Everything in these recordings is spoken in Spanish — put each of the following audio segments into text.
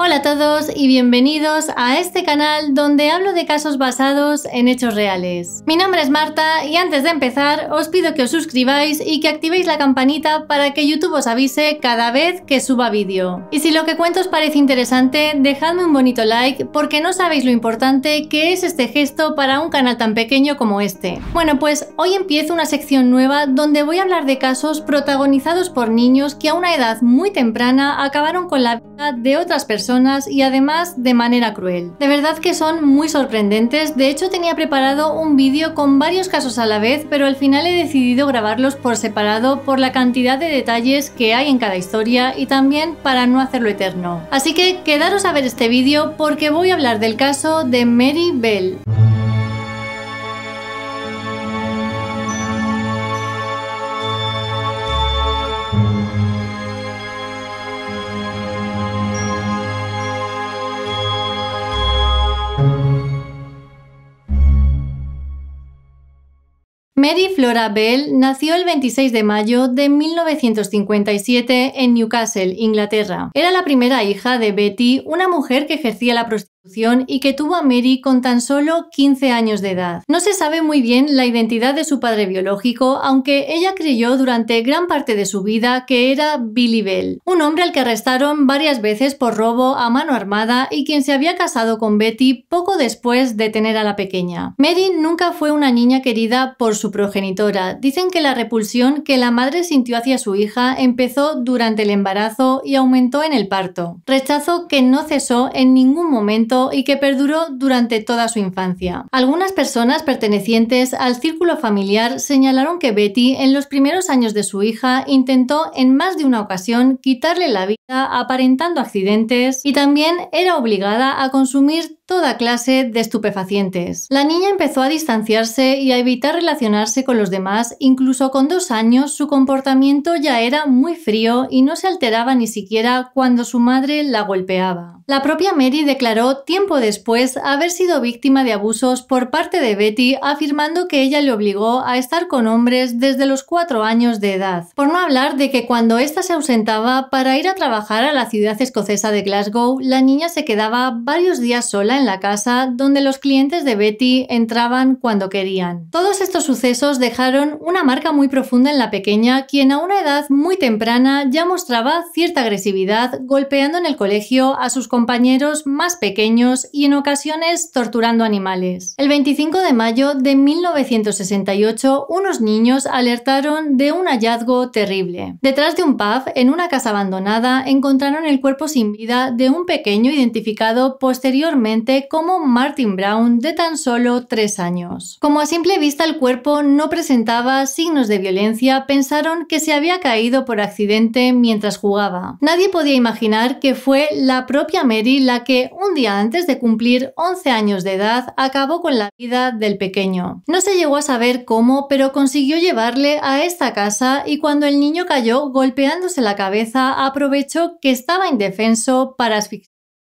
Hola a todos y bienvenidos a este canal donde hablo de casos basados en hechos reales. Mi nombre es Marta y antes de empezar os pido que os suscribáis y que activéis la campanita para que YouTube os avise cada vez que suba vídeo. Y si lo que cuento os parece interesante, dejadme un bonito like porque no sabéis lo importante que es este gesto para un canal tan pequeño como este. Bueno pues hoy empiezo una sección nueva donde voy a hablar de casos protagonizados por niños que a una edad muy temprana acabaron con la vida de otras personas y además de manera cruel. De verdad que son muy sorprendentes, de hecho tenía preparado un vídeo con varios casos a la vez, pero al final he decidido grabarlos por separado por la cantidad de detalles que hay en cada historia y también para no hacerlo eterno. Así que quedaros a ver este vídeo porque voy a hablar del caso de Mary Bell. Mary Flora Bell nació el 26 de mayo de 1957 en Newcastle, Inglaterra. Era la primera hija de Betty, una mujer que ejercía la prostitución y que tuvo a Mary con tan solo 15 años de edad. No se sabe muy bien la identidad de su padre biológico, aunque ella creyó durante gran parte de su vida que era Billy Bell, un hombre al que arrestaron varias veces por robo a mano armada y quien se había casado con Betty poco después de tener a la pequeña. Mary nunca fue una niña querida por su progenitora. Dicen que la repulsión que la madre sintió hacia su hija empezó durante el embarazo y aumentó en el parto. Rechazo que no cesó en ningún momento y que perduró durante toda su infancia. Algunas personas pertenecientes al círculo familiar señalaron que Betty en los primeros años de su hija intentó en más de una ocasión quitarle la vida aparentando accidentes y también era obligada a consumir toda clase de estupefacientes. La niña empezó a distanciarse y a evitar relacionarse con los demás, incluso con dos años su comportamiento ya era muy frío y no se alteraba ni siquiera cuando su madre la golpeaba. La propia Mary declaró tiempo después haber sido víctima de abusos por parte de Betty, afirmando que ella le obligó a estar con hombres desde los cuatro años de edad. Por no hablar de que cuando ésta se ausentaba para ir a trabajar a la ciudad escocesa de Glasgow, la niña se quedaba varios días sola en la casa donde los clientes de Betty entraban cuando querían. Todos estos sucesos dejaron una marca muy profunda en la pequeña, quien a una edad muy temprana ya mostraba cierta agresividad, golpeando en el colegio a sus compañeros más pequeños y en ocasiones torturando animales. El 25 de mayo de 1968, unos niños alertaron de un hallazgo terrible. Detrás de un pub, en una casa abandonada, encontraron el cuerpo sin vida de un pequeño identificado posteriormente como Martin Brown de tan solo tres años. Como a simple vista el cuerpo no presentaba signos de violencia, pensaron que se había caído por accidente mientras jugaba. Nadie podía imaginar que fue la propia Mary la que, un día antes de cumplir 11 años de edad, acabó con la vida del pequeño. No se llegó a saber cómo, pero consiguió llevarle a esta casa y cuando el niño cayó golpeándose la cabeza aprovechó que estaba indefenso para asfixiar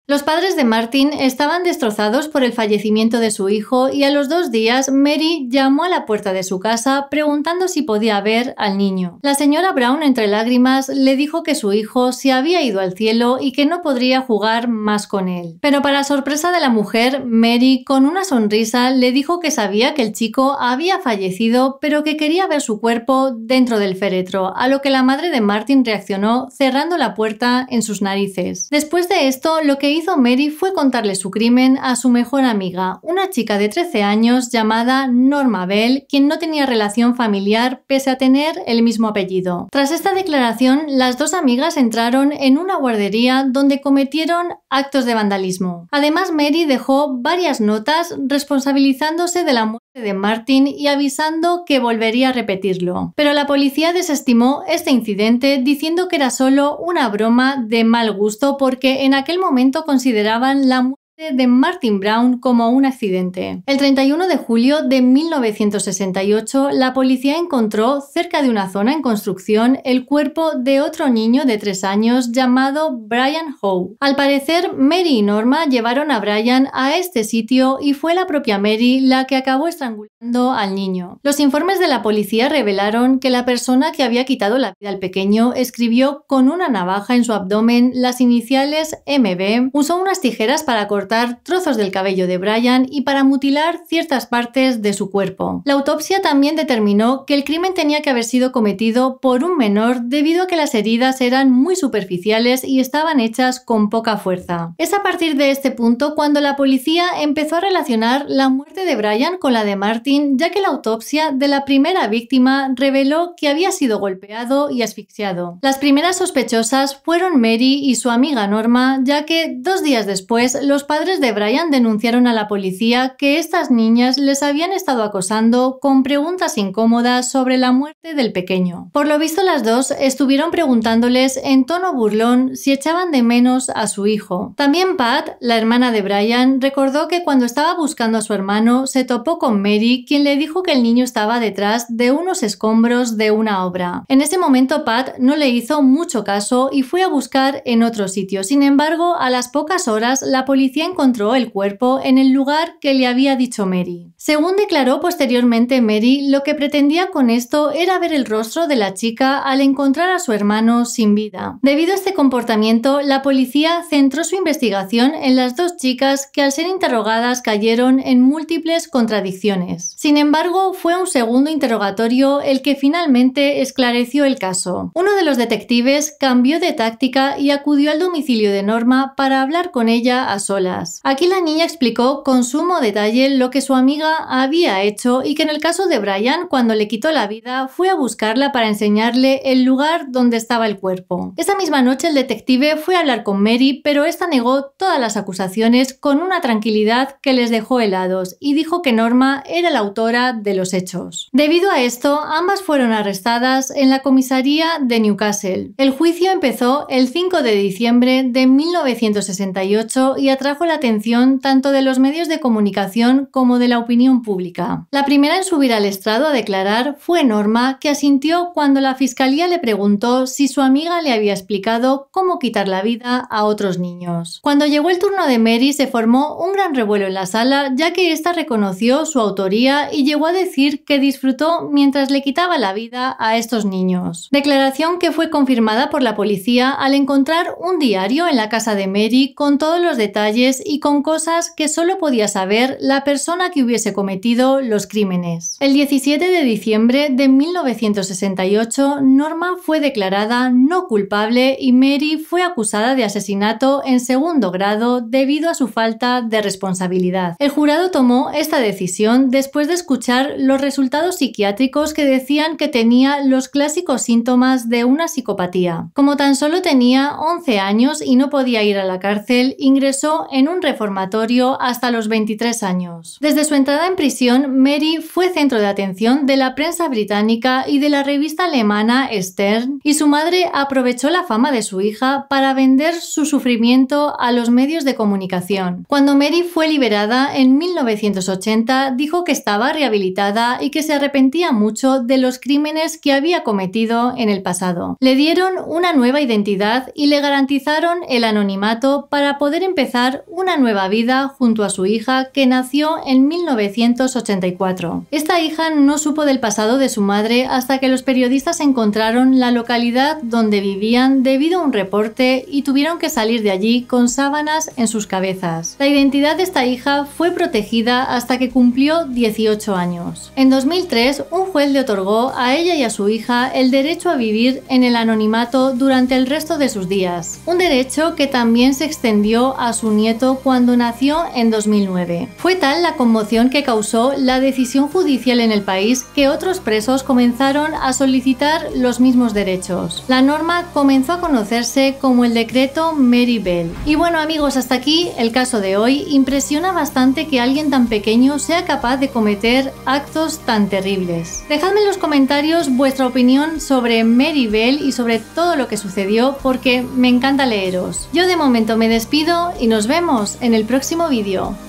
los padres de Martin estaban destrozados por el fallecimiento de su hijo y a los dos días Mary llamó a la puerta de su casa preguntando si podía ver al niño. La señora Brown, entre lágrimas, le dijo que su hijo se había ido al cielo y que no podría jugar más con él. Pero para sorpresa de la mujer, Mary, con una sonrisa, le dijo que sabía que el chico había fallecido pero que quería ver su cuerpo dentro del féretro, a lo que la madre de Martin reaccionó cerrando la puerta en sus narices. Después de esto, lo que hizo Mary fue contarle su crimen a su mejor amiga, una chica de 13 años llamada Norma Bell, quien no tenía relación familiar pese a tener el mismo apellido. Tras esta declaración, las dos amigas entraron en una guardería donde cometieron actos de vandalismo. Además, Mary dejó varias notas responsabilizándose de la muerte de Martin y avisando que volvería a repetirlo. Pero la policía desestimó este incidente diciendo que era solo una broma de mal gusto porque en aquel momento consideraban la de Martin Brown como un accidente. El 31 de julio de 1968, la policía encontró cerca de una zona en construcción el cuerpo de otro niño de tres años llamado Brian Howe. Al parecer, Mary y Norma llevaron a Brian a este sitio y fue la propia Mary la que acabó estrangulando al niño. Los informes de la policía revelaron que la persona que había quitado la vida al pequeño escribió con una navaja en su abdomen las iniciales MB, usó unas tijeras para cortar trozos del cabello de Brian y para mutilar ciertas partes de su cuerpo. La autopsia también determinó que el crimen tenía que haber sido cometido por un menor debido a que las heridas eran muy superficiales y estaban hechas con poca fuerza. Es a partir de este punto cuando la policía empezó a relacionar la muerte de Brian con la de Martin, ya que la autopsia de la primera víctima reveló que había sido golpeado y asfixiado. Las primeras sospechosas fueron Mary y su amiga Norma, ya que dos días después los padres padres de Brian denunciaron a la policía que estas niñas les habían estado acosando con preguntas incómodas sobre la muerte del pequeño. Por lo visto las dos estuvieron preguntándoles en tono burlón si echaban de menos a su hijo. También Pat, la hermana de Brian, recordó que cuando estaba buscando a su hermano se topó con Mary, quien le dijo que el niño estaba detrás de unos escombros de una obra. En ese momento Pat no le hizo mucho caso y fue a buscar en otro sitio. Sin embargo, a las pocas horas la policía encontró el cuerpo en el lugar que le había dicho Mary. Según declaró posteriormente Mary, lo que pretendía con esto era ver el rostro de la chica al encontrar a su hermano sin vida. Debido a este comportamiento, la policía centró su investigación en las dos chicas que al ser interrogadas cayeron en múltiples contradicciones. Sin embargo, fue un segundo interrogatorio el que finalmente esclareció el caso. Uno de los detectives cambió de táctica y acudió al domicilio de Norma para hablar con ella a solas. Aquí la niña explicó con sumo detalle lo que su amiga había hecho y que en el caso de Brian, cuando le quitó la vida, fue a buscarla para enseñarle el lugar donde estaba el cuerpo. Esa misma noche el detective fue a hablar con Mary, pero esta negó todas las acusaciones con una tranquilidad que les dejó helados y dijo que Norma era la autora de los hechos. Debido a esto, ambas fueron arrestadas en la comisaría de Newcastle. El juicio empezó el 5 de diciembre de 1968 y atrajo la atención tanto de los medios de comunicación como de la opinión pública. La primera en subir al estrado a declarar fue Norma, que asintió cuando la fiscalía le preguntó si su amiga le había explicado cómo quitar la vida a otros niños. Cuando llegó el turno de Mary se formó un gran revuelo en la sala, ya que ésta reconoció su autoría y llegó a decir que disfrutó mientras le quitaba la vida a estos niños. Declaración que fue confirmada por la policía al encontrar un diario en la casa de Mary con todos los detalles y con cosas que solo podía saber la persona que hubiese cometido los crímenes. El 17 de diciembre de 1968, Norma fue declarada no culpable y Mary fue acusada de asesinato en segundo grado debido a su falta de responsabilidad. El jurado tomó esta decisión después de escuchar los resultados psiquiátricos que decían que tenía los clásicos síntomas de una psicopatía. Como tan solo tenía 11 años y no podía ir a la cárcel, ingresó en en un reformatorio hasta los 23 años. Desde su entrada en prisión, Mary fue centro de atención de la prensa británica y de la revista alemana Stern, y su madre aprovechó la fama de su hija para vender su sufrimiento a los medios de comunicación. Cuando Mary fue liberada en 1980, dijo que estaba rehabilitada y que se arrepentía mucho de los crímenes que había cometido en el pasado. Le dieron una nueva identidad y le garantizaron el anonimato para poder empezar una nueva vida junto a su hija que nació en 1984. Esta hija no supo del pasado de su madre hasta que los periodistas encontraron la localidad donde vivían debido a un reporte y tuvieron que salir de allí con sábanas en sus cabezas. La identidad de esta hija fue protegida hasta que cumplió 18 años. En 2003, un juez le otorgó a ella y a su hija el derecho a vivir en el anonimato durante el resto de sus días, un derecho que también se extendió a su nieto cuando nació en 2009. Fue tal la conmoción que causó la decisión judicial en el país que otros presos comenzaron a solicitar los mismos derechos. La norma comenzó a conocerse como el decreto Mary Bell. Y bueno amigos, hasta aquí el caso de hoy. Impresiona bastante que alguien tan pequeño sea capaz de cometer actos tan terribles. Dejadme en los comentarios vuestra opinión sobre Mary Bell y sobre todo lo que sucedió porque me encanta leeros. Yo de momento me despido y nos vemos en el próximo vídeo.